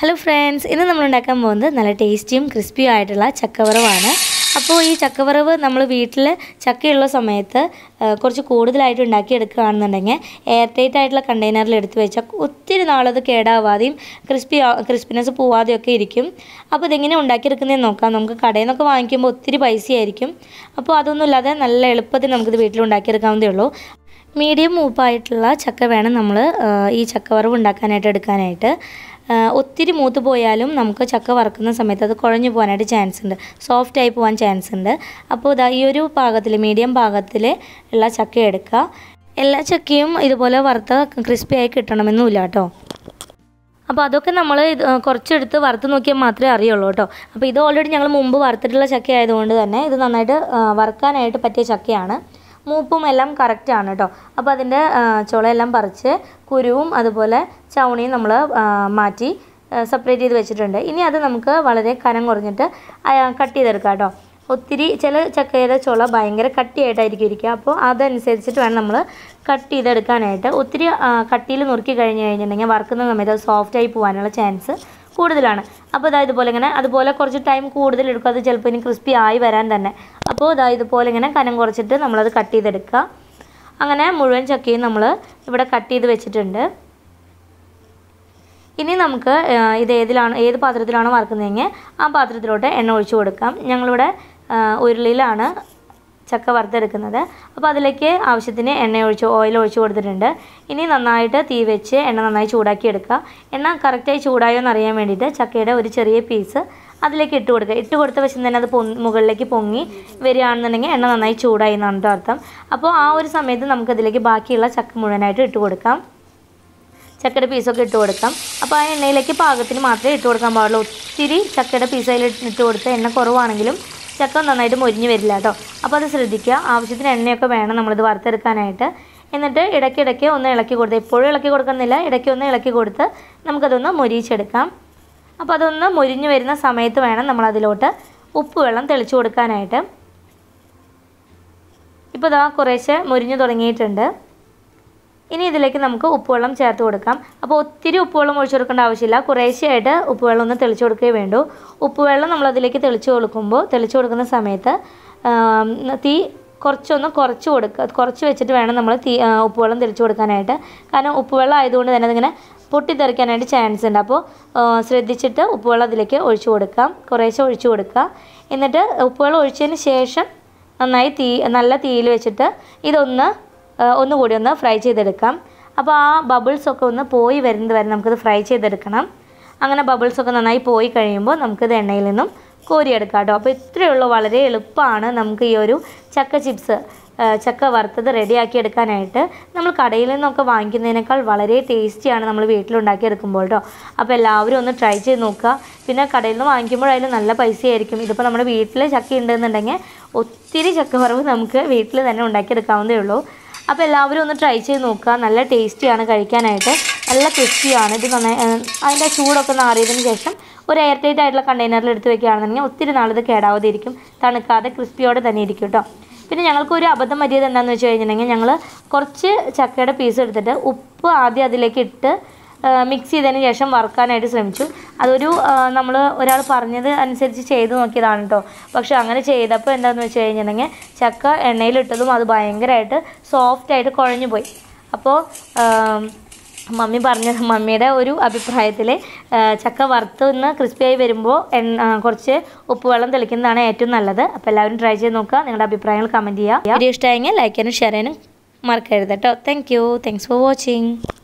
hello friends ഇന്ന് നമ്മൾ ഉണ്ടാക്കാൻ പോകുന്നത് നല്ല ടേസ്റ്റിയും ക്രിസ്പിയും ആയിട്ടുള്ള ചക്കവറവാണ് അപ്പോൾ ഈ ചക്കവറവ് നമ്മൾ വീട്ടിൽ ചക്കയുള്ള സമയത്ത് കുറച്ച് കൂടുതലായിട്ട് ഉണ്ടാക്കിയെടുക്കുകയാണെന്നുണ്ടെങ്കിൽ എയർ ടൈറ്റ് ആയിട്ടുള്ള കണ്ടെയ്നറിൽ എടുത്ത് വെച്ചാൽ ഒത്തിരി നാളത് കേടാവാതെയും ക്രിസ്പി ക്രിസ്പിനെസ് പോവാതെയൊക്കെ ഇരിക്കും അപ്പോൾ ഇതെങ്ങനെ ഉണ്ടാക്കിയെടുക്കുന്നതെന്ന് നോക്കാം നമുക്ക് കടയിൽ നിന്നൊക്കെ വാങ്ങിക്കുമ്പോൾ ഒത്തിരി പൈസയായിരിക്കും അപ്പോൾ അതൊന്നുമില്ലാതെ നല്ല എളുപ്പത്തിൽ നമുക്കിത് വീട്ടിൽ ഉണ്ടാക്കിയെടുക്കാവുന്നതേ ഉള്ളൂ മീഡിയം മൂപ്പായിട്ടുള്ള ചക്ക വേണം നമ്മൾ ഈ ചക്കവറവ് ഉണ്ടാക്കാനായിട്ട് എടുക്കാനായിട്ട് ഒത്തിരി മൂത്ത് പോയാലും നമുക്ക് ചക്ക വറുക്കുന്ന സമയത്ത് അത് കുഴഞ്ഞു പോകാനായിട്ട് ചാൻസ് ഉണ്ട് സോഫ്റ്റ് ആയി പോകാൻ ചാൻസ് ഉണ്ട് അപ്പോൾ ഇതാ ഈ ഒരു പാകത്തിൽ മീഡിയം പാകത്തിൽ ഉള്ള ചക്ക എടുക്കുക എല്ലാ ചക്കയും ഇതുപോലെ വറുത്ത ക്രിസ്പി ആയി കിട്ടണമെന്നില്ല കേട്ടോ അപ്പോൾ അതൊക്കെ നമ്മൾ കുറച്ചെടുത്ത് വറുത്ത് നോക്കിയാൽ മാത്രമേ അറിയുള്ളൂ കേട്ടോ അപ്പോൾ ഇത് ഓൾറെഡി ഞങ്ങൾ മുമ്പ് വറുത്തിട്ടുള്ള ചക്ക ആയതുകൊണ്ട് തന്നെ ഇത് നന്നായിട്ട് വറുക്കാനായിട്ട് പറ്റിയ ചക്കയാണ് മൂപ്പും എല്ലാം കറക്റ്റാണ് കേട്ടോ അപ്പോൾ അതിൻ്റെ ചുളയെല്ലാം പറിച്ച് കുരുവും അതുപോലെ ചവണിയും നമ്മൾ മാറ്റി സെപ്പറേറ്റ് ചെയ്ത് വെച്ചിട്ടുണ്ട് ഇനി അത് നമുക്ക് വളരെ കനം കുറഞ്ഞിട്ട് കട്ട് ചെയ്തെടുക്കാം കേട്ടോ ഒത്തിരി ചില ചക്കയുടെ ചുള ഭയങ്കര കട്ടിയായിട്ടായിരിക്കും ഇരിക്കുക അപ്പോൾ അതനുസരിച്ചിട്ട് വേണം നമ്മൾ കട്ട് ചെയ്തെടുക്കാനായിട്ട് ഒത്തിരി കട്ടിയിൽ നുറുക്കി കഴിഞ്ഞ് കഴിഞ്ഞിട്ടുണ്ടെങ്കിൽ വറുക്കുന്ന സമയത്ത് അത് സോഫ്റ്റായി പോകാനുള്ള ചാൻസ് കൂടുതലാണ് അപ്പോൾ ഇതാ ഇതുപോലെ ഇങ്ങനെ അതുപോലെ കുറച്ച് ടൈം കൂടുതൽ എടുക്കും അത് ചിലപ്പോൾ ഇനി ക്രിസ്പി ആയി വരാൻ തന്നെ അപ്പോൾ ഇതാ ഇതുപോലെ ഇങ്ങനെ കനം കുറച്ചിട്ട് നമ്മളത് കട്ട് ചെയ്തെടുക്കുക അങ്ങനെ മുഴുവൻ ചക്കയും നമ്മൾ ഇവിടെ കട്ട് ചെയ്ത് വെച്ചിട്ടുണ്ട് ഇനി നമുക്ക് ഇത് ഏതിലാണ് ഏത് പാത്രത്തിലാണോ വറുക്കുന്നതെങ്കിൽ ആ പാത്രത്തിലോട്ട് എണ്ണ ഒഴിച്ചു കൊടുക്കാം ഞങ്ങളിവിടെ ഉരുളിയിലാണ് ചക്ക വറുത്തെടുക്കുന്നത് അപ്പോൾ അതിലേക്ക് ആവശ്യത്തിന് എണ്ണ ഒഴിച്ച് ഓയിൽ ഒഴിച്ച് കൊടുത്തിട്ടുണ്ട് ഇനി നന്നായിട്ട് തീ വെച്ച് എണ്ണ നന്നായി ചൂടാക്കി എടുക്കുക എണ്ണ കറക്റ്റായി ചൂടായോ എന്ന് അറിയാൻ വേണ്ടിയിട്ട് ചക്കയുടെ ഒരു ചെറിയ പീസ് അതിലേക്ക് ഇട്ട് കൊടുക്കുക ഇട്ട് കൊടുത്ത വശം തന്നെ അത് പൊങ്ങി മുകളിലേക്ക് പൊങ്ങി വരികയാണെന്നുണ്ടെങ്കിൽ എണ്ണ നന്നായി ചൂടായി എന്നാണ് അർത്ഥം അപ്പോൾ ആ ഒരു സമയത്ത് നമുക്കതിലേക്ക് ബാക്കിയുള്ള ചക്ക മുഴുവനായിട്ട് ഇട്ട് കൊടുക്കാം ചക്കയുടെ പീസൊക്കെ ഇട്ട് കൊടുക്കാം അപ്പോൾ ആ എണ്ണയിലേക്ക് പാകത്തിന് മാത്രമേ ഇട്ട് കൊടുക്കാൻ പാടുള്ളൂ ഒത്തിരി ചക്കയുടെ പീസ് അതിൽ ഇട്ട് കൊടുത്ത് എണ്ണ കുറവാണെങ്കിലും ചക്ക നന്നായിട്ട് മൊരിഞ്ഞ് വരില്ല കേട്ടോ അപ്പോൾ അത് ശ്രദ്ധിക്കുക ആവശ്യത്തിന് എണ്ണയൊക്കെ വേണം നമ്മളിത് വറുത്തെടുക്കാനായിട്ട് എന്നിട്ട് ഇടയ്ക്കിടയ്ക്ക് ഒന്ന് ഇളക്കി കൊടുത്ത് എപ്പോഴും ഇളക്കി കൊടുക്കുന്നില്ല ഇടയ്ക്ക് ഒന്ന് ഇളക്കി കൊടുത്ത് നമുക്കതൊന്ന് മൊരിയിച്ചെടുക്കാം അപ്പോൾ അതൊന്ന് മൊരിഞ്ഞ് വരുന്ന സമയത്ത് വേണം നമ്മളതിലോട്ട് ഉപ്പ് വെള്ളം തെളിച്ചു കൊടുക്കാനായിട്ട് ഇപ്പോൾ ഇതാ കുറേശ്ശെ മൊരിഞ്ഞു തുടങ്ങിയിട്ടുണ്ട് ഇനി ഇതിലേക്ക് നമുക്ക് ഉപ്പുവെള്ളം ചേർത്ത് കൊടുക്കാം അപ്പോൾ ഒത്തിരി ഉപ്പുവെള്ളം ഒഴിച്ചു കൊടുക്കേണ്ട ആവശ്യമില്ല കുറേശ്ശെയായിട്ട് ഉപ്പുവെള്ളം ഒന്ന് തെളിച്ചു കൊടുക്കുകയും വേണ്ടു ഉപ്പുവെള്ളം നമ്മളതിലേക്ക് തെളിച്ച് കൊടുക്കുമ്പോൾ തെളിച്ച് കൊടുക്കുന്ന സമയത്ത് തീ കുറച്ചൊന്ന് കുറച്ച് കൊടുക്കുക കുറച്ച് വെച്ചിട്ട് വേണം നമ്മൾ തീ ഉപ്പുവെള്ളം തെളിച്ച് കൊടുക്കാനായിട്ട് കാരണം ഉപ്പുവെള്ളം ആയതുകൊണ്ട് തന്നെ അതിങ്ങനെ പൊട്ടിത്തെറിക്കാനായിട്ട് ചാൻസ് ഉണ്ട് അപ്പോൾ ശ്രദ്ധിച്ചിട്ട് ഉപ്പുവെള്ളം അതിലേക്ക് ഒഴിച്ചു കൊടുക്കാം കുറേശ്ശെ ഒഴിച്ചു കൊടുക്കുക എന്നിട്ട് ഉപ്പുവെള്ളം ഒഴിച്ചതിന് ശേഷം നന്നായി തീ നല്ല തീയിൽ വെച്ചിട്ട് ഇതൊന്ന് ഒന്നുകൂടി ഒന്ന് ഫ്രൈ ചെയ്തെടുക്കാം അപ്പോൾ ആ ബബിൾസൊക്കെ ഒന്ന് പോയി വരുന്നത് വരെ നമുക്കിത് ഫ്രൈ ചെയ്തെടുക്കണം അങ്ങനെ ബബിൾസൊക്കെ നന്നായി പോയി കഴിയുമ്പോൾ നമുക്കിത് എണ്ണയിൽ നിന്നും കോരിയെടുക്കാം കേട്ടോ അപ്പോൾ ഇത്രയുള്ള വളരെ എളുപ്പമാണ് നമുക്ക് ഈ ഒരു ചക്ക ചിപ്സ് ചക്ക വറുത്തത് റെഡിയാക്കി എടുക്കാനായിട്ട് നമ്മൾ കടയിൽ നിന്നൊക്കെ വാങ്ങിക്കുന്നതിനേക്കാൾ വളരെ ടേസ്റ്റിയാണ് നമ്മൾ ഉണ്ടാക്കി എടുക്കുമ്പോൾ കേട്ടോ അപ്പോൾ എല്ലാവരും ഒന്ന് ട്രൈ ചെയ്ത് നോക്കുക പിന്നെ കടയിൽ നിന്ന് വാങ്ങിക്കുമ്പോഴായാലും നല്ല പൈസയായിരിക്കും ഇതിപ്പോൾ നമ്മുടെ വീട്ടിൽ ചക്ക ഉണ്ടെന്നുണ്ടെങ്കിൽ ഒത്തിരി വറവ് നമുക്ക് വീട്ടിൽ തന്നെ ഉണ്ടാക്കിയെടുക്കാവുന്നതേ ഉള്ളൂ അപ്പോൾ എല്ലാവരും ഒന്ന് ട്രൈ ചെയ്ത് നോക്കുക നല്ല ടേസ്റ്റിയാണ് കഴിക്കാനായിട്ട് നല്ല ക്രിസ്പിയാണ് ഇത് നന്നായി അതിൻ്റെ ചൂടൊക്കെ നാറിയതിന് ശേഷം ഒരു എയർ ടൈറ്റ് ആയിട്ടുള്ള കണ്ടെയ്നറിൽ എടുത്ത് വെക്കുകയാണെന്നുണ്ടെങ്കിൽ ഒത്തിരി നാളിത് കേടാവാതെ ഇരിക്കും തണുക്കാതെ ക്രിസ്പിയോടെ തന്നെ ഇരിക്കും കേട്ടോ പിന്നെ ഞങ്ങൾക്ക് ഒരു അബദ്ധം പറ്റിയത് എന്താണെന്ന് വെച്ച് കഴിഞ്ഞിട്ടുണ്ടെങ്കിൽ ഞങ്ങൾ കുറച്ച് ചക്കയുടെ പീസ് എടുത്തിട്ട് ഉപ്പ് ആദ്യം അതിലേക്ക് ഇട്ട് മിക്സ് ചെയ്തതിന് ശേഷം വറുക്കാനായിട്ട് ശ്രമിച്ചു അതൊരു നമ്മൾ ഒരാൾ പറഞ്ഞത് അനുസരിച്ച് ചെയ്ത് നോക്കിയതാണ് കേട്ടോ പക്ഷെ അങ്ങനെ ചെയ്തപ്പോൾ എന്താണെന്ന് വെച്ച് കഴിഞ്ഞിട്ടുണ്ടെങ്കിൽ ചക്ക എണ്ണയിലിട്ടതും അത് ഭയങ്കരമായിട്ട് സോഫ്റ്റായിട്ട് കുഴഞ്ഞു പോയി അപ്പോൾ മമ്മി പറഞ്ഞ മമ്മിയുടെ ഒരു അഭിപ്രായത്തിൽ ചക്ക വറുത്തുനിന്ന് ക്രിസ്പിയായി വരുമ്പോൾ എണ്ണ കുറച്ച് ഉപ്പുവെള്ളം തെളിക്കുന്നതാണ് ഏറ്റവും നല്ലത് അപ്പോൾ എല്ലാവരും ട്രൈ ചെയ്ത് നോക്കുക നിങ്ങളുടെ അഭിപ്രായങ്ങൾ കമൻറ്റ് ചെയ്യുക വീഡിയോ ഇഷ്ടമായെങ്കിൽ ലൈക്ക് ചെയ്യാനും ഷെയർ ചെയ്യാനും മറക്കരുത് കേട്ടോ thank you thanks for watching